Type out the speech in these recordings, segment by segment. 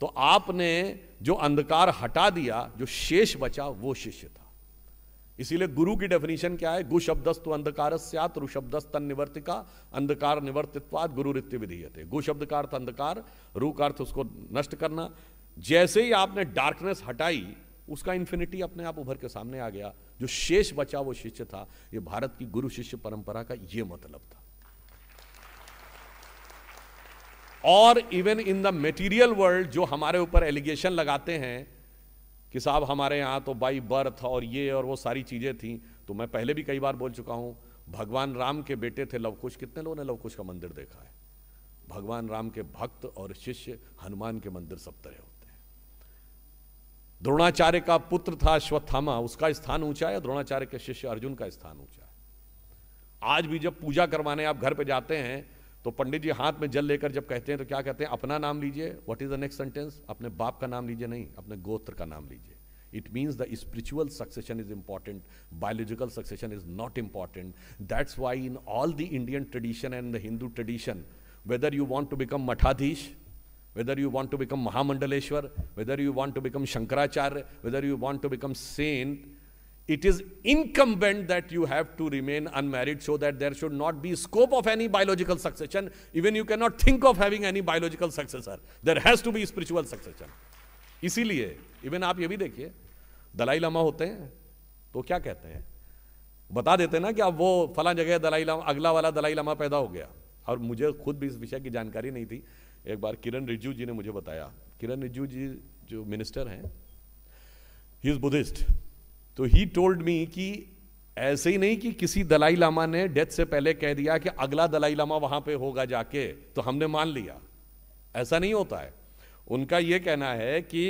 तो आपने जो अंधकार हटा दिया जो शेष बचा वो शिष्य था इसीलिए गुरु की डेफिनेशन क्या है गुशब्दस्त अंधकार सत रुशब्दस्त निवर्तिका अंधकार निवर्तित्वाद गुरु रित्य विधीयते थे शब्द का अर्थ अंधकार रू का अर्थ उसको नष्ट करना जैसे ही आपने डार्कनेस हटाई उसका इन्फिनिटी अपने आप उभर के सामने आ गया जो शेष बचा वो शिष्य था ये भारत की गुरु शिष्य परंपरा का ये मतलब था और even in the material world जो हमारे ऊपर एलिगेशन लगाते हैं कि साहब हमारे यहाँ तो बाई बर्थ और ये और वो सारी चीज़ें थी तो मैं पहले भी कई बार बोल चुका हूँ भगवान राम के बेटे थे लवकुश कितने लोगों ने लवकुश का मंदिर देखा है भगवान राम के भक्त और शिष्य हनुमान के मंदिर सब तरह होते हैं द्रोणाचार्य का पुत्र था अश्वत्थामा उसका स्थान ऊंचा है द्रोणाचार्य के शिष्य अर्जुन का स्थान ऊंचा है आज भी जब पूजा करवाने आप घर पे जाते हैं तो पंडित जी हाथ में जल लेकर जब कहते हैं तो क्या कहते हैं अपना नाम लीजिए what is the next sentence अपने बाप का नाम लीजिए नहीं अपने गोत्र का नाम लीजिए it means the spiritual succession is important biological succession is not important that's why in all the Indian tradition and the Hindu tradition whether you want to become mathadhish whether you want to become Mahamandaleshwar whether you want to become Shankaracharya whether you want to become saint it is incumbent that you have to remain unmarried so that there should not be scope of any biological succession. Even you cannot think of having any biological successor. There has to be spiritual succession. इसीलिए even आप ये भी देखिए दलाई लामा होते हैं तो क्या कहते हैं बता देते ना कि अब वो फला जगह दलाई लामा अगला वाला दलाई लामा पैदा हो गया और मुझे खुद भी इस विषय की जानकारी नहीं थी एक बार किरण रिजू जी ने मुझे बताया किरण रिजू जी जो मिनिस्टर हैं ही इज़ बुद्धिस्ट तो ही टोल्ड मी कि ऐसे ही नहीं कि किसी दलाई लामा ने डेथ से पहले कह दिया कि अगला दलाई लामा वहां पे होगा जाके तो हमने मान लिया ऐसा नहीं होता है उनका यह कहना है कि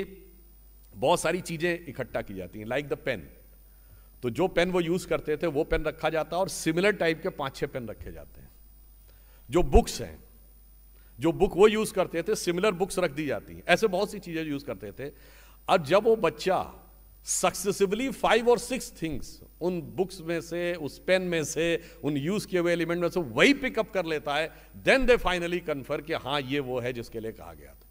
बहुत सारी चीजें इकट्ठा की जाती हैं लाइक द पेन तो जो पेन वो यूज करते थे वो पेन रखा जाता है और सिमिलर टाइप के पांच छह पेन रखे जाते हैं जो बुक्स हैं जो बुक वो यूज करते थे सिमिलर बुक्स रख दी जाती हैं ऐसे बहुत सी चीजें यूज करते थे और जब वो बच्चा सक्सेसिवली फाइव और सिक्स थिंग्स उन बुक्स में से उस पेन में से उन यूज किए हुए एलिमेंट में से वही पिकअप कर लेता है देन दे फाइनली कन्फर कि हाँ ये वो है जिसके लिए कहा गया था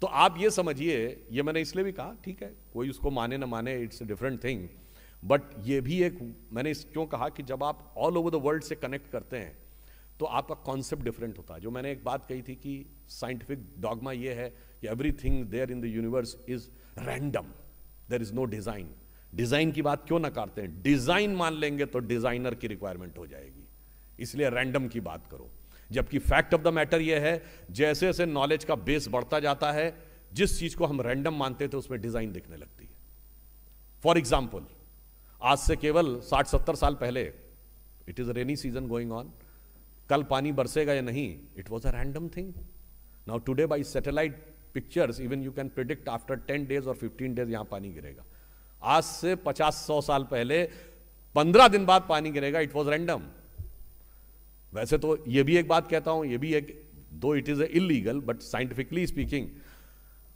तो आप ये समझिए ये मैंने इसलिए भी कहा ठीक है कोई उसको माने ना माने इट्स डिफरेंट थिंग बट ये भी एक मैंने इस क्यों कहा कि जब आप ऑल ओवर द वर्ल्ड से कनेक्ट करते हैं तो आपका कॉन्सेप्ट डिफरेंट होता है जो मैंने एक बात कही थी कि साइंटिफिक डॉगमा ये है कि everything there in the universe is random there is no design design की बात क्यों नकारते हैं डिजाइन मान लेंगे तो डिजाइनर की रिक्वायरमेंट हो जाएगी इसलिए रैंडम की बात करो जबकि फैक्ट ऑफ द मैटर यह है जैसे जैसे नॉलेज का बेस बढ़ता जाता है जिस चीज को हम रैंडम मानते थे उसमें डिजाइन दिखने लगती है फॉर एग्जाम्पल आज से केवल साठ सत्तर साल पहले it is rainy season going on कल पानी बरसेगा या नहीं it was a random thing now today by satellite pictures even you can predict after ten days और फिफ्टीन डेज यहाँ पानी गिरेगा आज से पचास सौ साल पहले पंद्रह दिन बाद पानी गिरेगा इट वॉज रैंडम वैसे तो ये भी एक बात कहता हूँ ये भी एक दो it is a illegal but scientifically speaking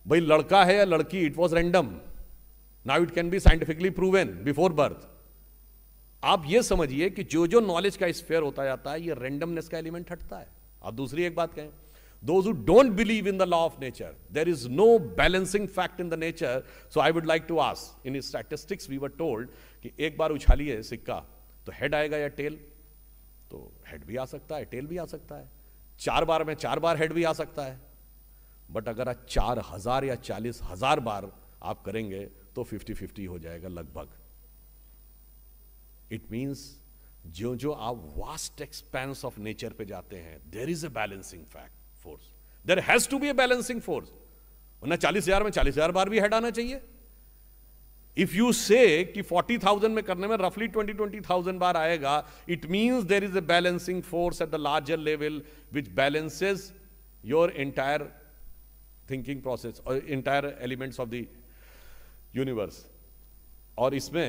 भाई लड़का है या लड़की it was random now it can be scientifically proven before birth आप ये समझिए कि जो जो नॉलेज का स्फेयर होता जाता है ये रैंडमनेस का एलिमेंट हटता है आप दूसरी एक बात कहें those who don't believe in the law of nature. There is no balancing fact in the nature. So I would like to ask, in statistics we were told कि एक बार उछालिए सिक्का तो हेड आएगा या टेल तो हेड भी आ सकता है टेल भी आ सकता है चार बार में चार बार हेड भी आ सकता है बट अगर आप चार हजार या चालीस हजार बार आप करेंगे तो फिफ्टी फिफ्टी हो जाएगा लगभग इट मीन्स जो जो आप वास्ट एक्सपेंस ऑफ नेचर पे जाते हैं there is a balancing fact force there has to be a balancing force वरना चालीस हजार में चालीस हजार बार भी हेड आना चाहिए इफ यू से कि थाउजेंड में करने में रफली ट्वेंटी थाउजेंड बार आएगा it means there is a balancing force at the larger level which balances your entire thinking process और entire elements of the universe और इसमें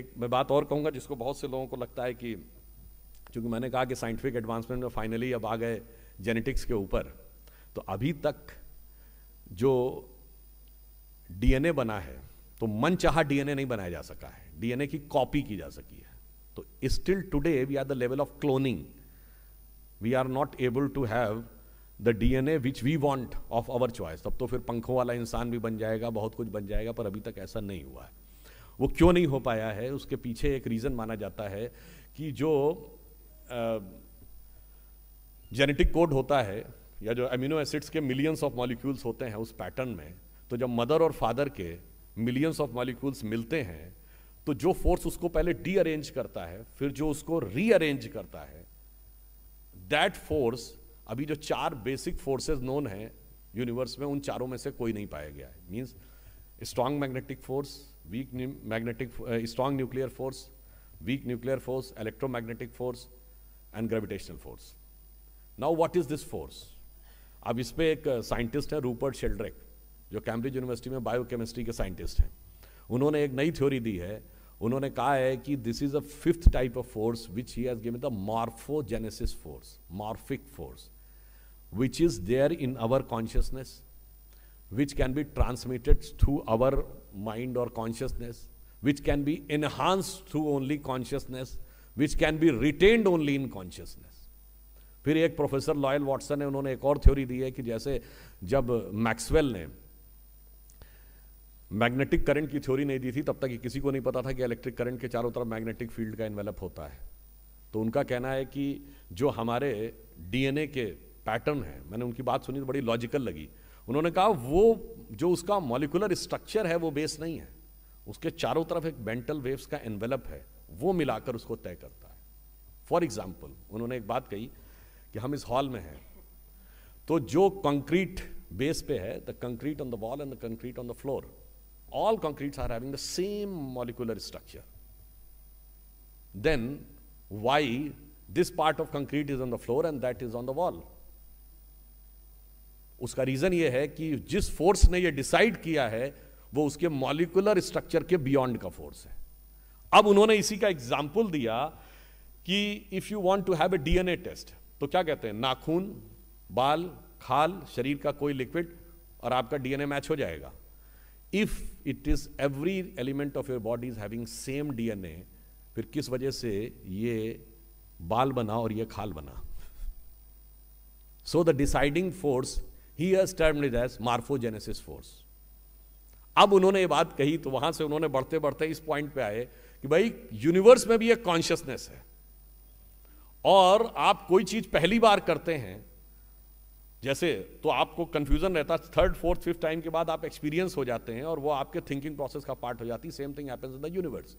एक मैं बात और कहूँगा जिसको बहुत से लोगों को लगता है कि चूंकि मैंने कहा कि साइंटिफिक एडवांसमेंट में फाइनली अब आ गए जेनेटिक्स के ऊपर तो अभी तक जो डीएनए बना है तो मन चाह डीएनए नहीं बनाया जा सका है डीएनए की कॉपी की जा सकी है तो still today we are the level of cloning we are not able to have the DNA which we want of our choice तब तो फिर पंखों वाला इंसान भी बन जाएगा बहुत कुछ बन जाएगा पर अभी तक ऐसा नहीं हुआ है वो क्यों नहीं हो पाया है उसके पीछे एक रीज़न माना जाता है कि जो आ, जेनेटिक कोड होता है या जो अमीनो एसिड्स के मिलियंस ऑफ मॉलिक्यूल्स होते हैं उस पैटर्न में तो जब मदर और फादर के मिलियंस ऑफ मॉलिक्यूल्स मिलते हैं तो जो फोर्स उसको पहले डीअरेंज करता है फिर जो उसको रीअरेंज करता है दैट फोर्स अभी जो चार बेसिक फोर्सेस नोन है यूनिवर्स में उन चारों में से कोई नहीं पाया गया है means strong magnetic force weak magnetic strong nuclear force weak nuclear force electromagnetic force and gravitational force now what is this force अब इस पर एक साइंटिस्ट uh, है रूपर्ट शेल्ड्रेक जो कैम्ब्रिज यूनिवर्सिटी में बायोकेमिस्ट्री के साइंटिस्ट हैं उन्होंने एक नई थ्योरी दी है उन्होंने कहा है कि this is a fifth type of force which he has given the morphogenesis force morphic force which is there in our consciousness which can be transmitted through our mind और consciousness which can be enhance through only consciousness which can be retained only in consciousness फिर एक professor loyal Watson है उन्होंने एक और theory दी है कि जैसे जब मैक्सवेल ने मैग्नेटिक करंट की थ्योरी नहीं दी थी तब तक किसी को नहीं पता था कि इलेक्ट्रिक करंट के चारों तरफ मैग्नेटिक फील्ड का इन्वेलप होता है तो उनका कहना है कि जो हमारे डीएनए के पैटर्न है मैंने उनकी बात सुनी तो बड़ी लॉजिकल लगी उन्होंने कहा वो जो उसका मॉलिकुलर स्ट्रक्चर है वो बेस नहीं है उसके चारों तरफ एक मेंटल वेव्स का एनवेलप है वो मिलाकर उसको तय करता है फॉर एग्जाम्पल उन्होंने एक बात कही कि हम इस हॉल में हैं तो जो कंक्रीट बेस पे है the concrete on the wall and the concrete on the floor all concrete are having the same molecular structure then why this part of concrete is on the floor and that is on the wall उसका reason ये है कि जिस force ने ये decide किया है वो उसके मॉलिकुलर स्ट्रक्चर के बियॉन्ड का फोर्स है अब उन्होंने इसी का एग्जाम्पल दिया कि if you want to have a DNA test तो क्या कहते हैं नाखून बाल खाल शरीर का कोई लिक्विड और आपका डीएनए मैच हो जाएगा if it is every element of your body is having same DNA फिर किस वजह से ये बाल बना और ये खाल बना so the deciding force he has termed is as morphogenesis force अब उन्होंने ये बात कही तो वहां से उन्होंने बढ़ते बढ़ते इस पॉइंट पे आए कि भाई यूनिवर्स में भी एक कॉन्शियसनेस है और आप कोई चीज पहली बार करते हैं जैसे तो आपको कंफ्यूजन रहता है थर्ड फोर्थ फिफ्थ टाइम के बाद आप एक्सपीरियंस हो जाते हैं और वो आपके थिंकिंग प्रोसेस का पार्ट हो जाती है same thing happens in the universe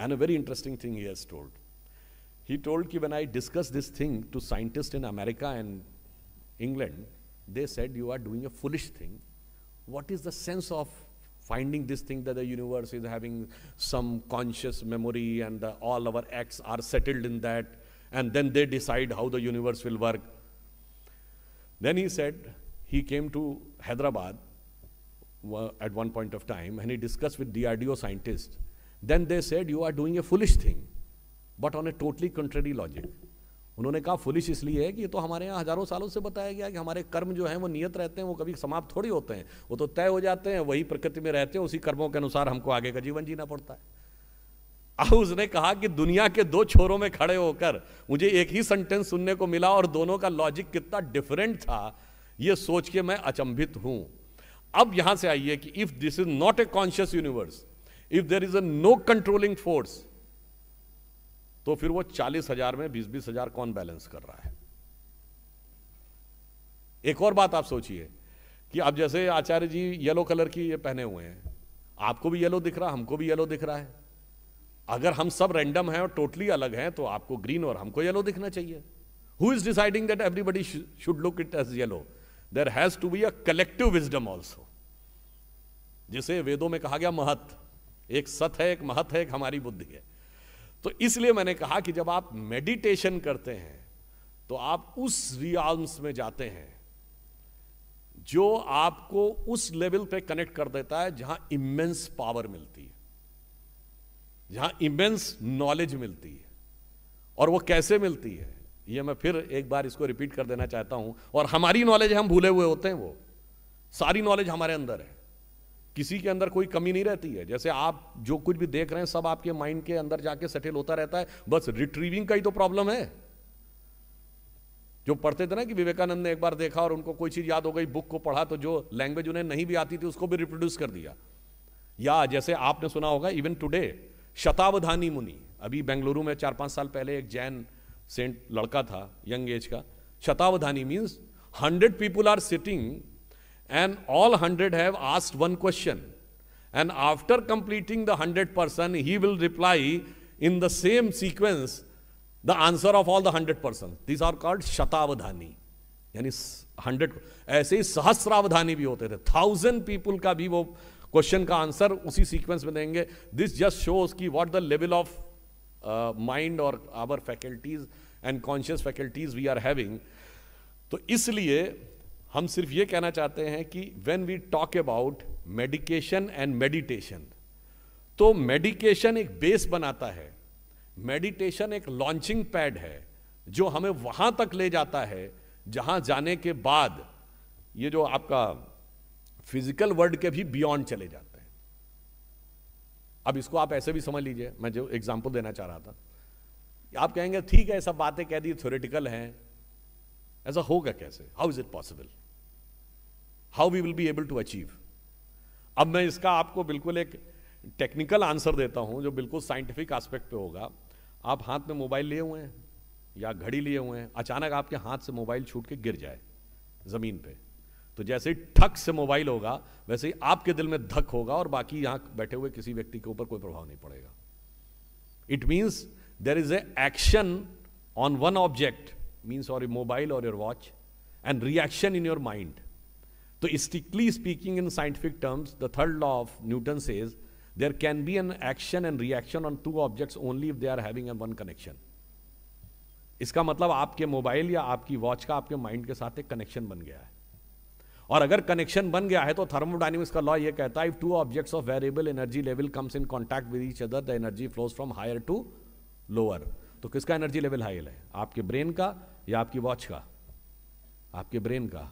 and a very interesting thing he has told he told कि when I discuss this thing to scientist in America and England they said you are doing a foolish thing what is the sense of finding this thing that the universe is having some conscious memory and all our acts are settled in that and then they decide how the universe will work. Then he said he came to Hyderabad at one point of time and he discussed with DRDO scientists. Then they said, You are doing a foolish thing, but on a totally contrary logic. उन्होंने कहा foolish इसलिए है कि ये तो हमारे यहाँ हजारों सालों से बताया गया कि हमारे कर्म जो हैं वो नियत रहते हैं वो कभी समाप्त थोड़ी होते हैं वो तो तय हो जाते हैं वही प्रकृति में रहते हैं उसी कर्मों के अनुसार हमको आगे का जीवन जीना पड़ता है अब उसने कहा कि दुनिया के दो छोरों में खड़े होकर मुझे एक ही सेंटेंस सुनने को मिला और दोनों का लॉजिक कितना डिफरेंट था यह सोच के मैं अचंभित हूं अब यहां से आइए कि if this is not a conscious universe if there is a no controlling force तो फिर वो चालीस हजार में बीस बीस हजार कौन बैलेंस कर रहा है एक और बात आप सोचिए कि आप जैसे आचार्य जी येलो कलर की ये पहने हुए हैं आपको भी येलो दिख रहा हमको भी येलो दिख रहा है अगर हम सब रैंडम हैं और टोटली अलग हैं तो आपको ग्रीन और हमको येलो दिखना चाहिए who is deciding that everybody should look it as yellow there has to be a collective wisdom also जिसे वेदों में कहा गया महत एक सत है एक महत है एक हमारी बुद्धि है तो इसलिए मैंने कहा कि जब आप मेडिटेशन करते हैं तो आप उस रियाल्स में जाते हैं जो आपको उस लेवल पे कनेक्ट कर देता है जहां इमेंस पावर मिलती है जहां इमेंस नॉलेज मिलती है और वो कैसे मिलती है ये मैं फिर एक बार इसको रिपीट कर देना चाहता हूं और हमारी नॉलेज हम भूले हुए होते हैं वो सारी नॉलेज हमारे अंदर है किसी के अंदर कोई कमी नहीं रहती है जैसे आप जो कुछ भी देख रहे हैं सब आपके माइंड के अंदर जाके सेटल होता रहता है बस रिट्रीविंग का ही तो प्रॉब्लम है जो पढ़ते थे ना कि विवेकानंद ने एक बार देखा और उनको कोई चीज याद हो गई बुक को पढ़ा तो जो लैंग्वेज उन्हें नहीं भी आती थी उसको भी रिप्रोड्यूस कर दिया या जैसे आपने सुना होगा इवन टुडे शतावधानी मुनि अभी बेंगलुरु में चार पांच साल पहले एक जैन सेंट लड़का था यंग एज का शतावधानी means hundred people are sitting and all hundred have asked one question and after completing the hundred person he will reply in the same sequence the answer of all the hundred person this are called shatavadhani यानी hundred ऐसे ही सहस्रावधानी भी होते थे thousand people का भी वो question का answer उसी सीक्वेंस में देंगे दिस जस्ट शोज की what the level of mind और our faculties and conscious faculties we are having तो इसलिए हम सिर्फ ये कहना चाहते हैं कि when we talk about medication and meditation तो मेडिकेशन एक बेस बनाता है मेडिटेशन एक लॉन्चिंग पैड है जो हमें वहां तक ले जाता है जहां जाने के बाद ये जो आपका फिजिकल वर्ल्ड के भी बियॉन्ड चले जाते हैं अब इसको आप ऐसे भी समझ लीजिए मैं जो एग्जाम्पल देना चाह रहा था आप कहेंगे ठीक है सब बातें कह दी थ्योरेटिकल हैं ऐसा होगा कैसे how is it possible how we will be able to achieve अब मैं इसका आपको बिल्कुल एक टेक्निकल आंसर देता हूं जो बिल्कुल साइंटिफिक एस्पेक्ट पे होगा आप हाथ में मोबाइल लिए हुए हैं या घड़ी लिए हुए हैं अचानक आपके हाथ से मोबाइल छूट के गिर जाए ज़मीन पे तो जैसे ठक से मोबाइल होगा वैसे ही आपके दिल में धक होगा और बाकी यहां बैठे हुए किसी व्यक्ति के ऊपर कोई प्रभाव नहीं पड़ेगा it means there is a action on one object means और मोबाइल और your watch and reaction in your mind तो strictly speaking in scientific terms the third law of Newton says there can be an action and reaction on two objects only if they are having an one connection इसका मतलब आपके mobile या आपकी watch का आपके mind के साथ एक कनेक्शन बन गया है और अगर कनेक्शन बन गया है तो थर्मोडाइनमिक्स का लॉ ये कहता है if two objects of variable energy level comes in contact with each other the energy flows from higher to lower तो किसका एनर्जी लेवल हाई है आपके ब्रेन का या आपकी वॉच का आपके ब्रेन का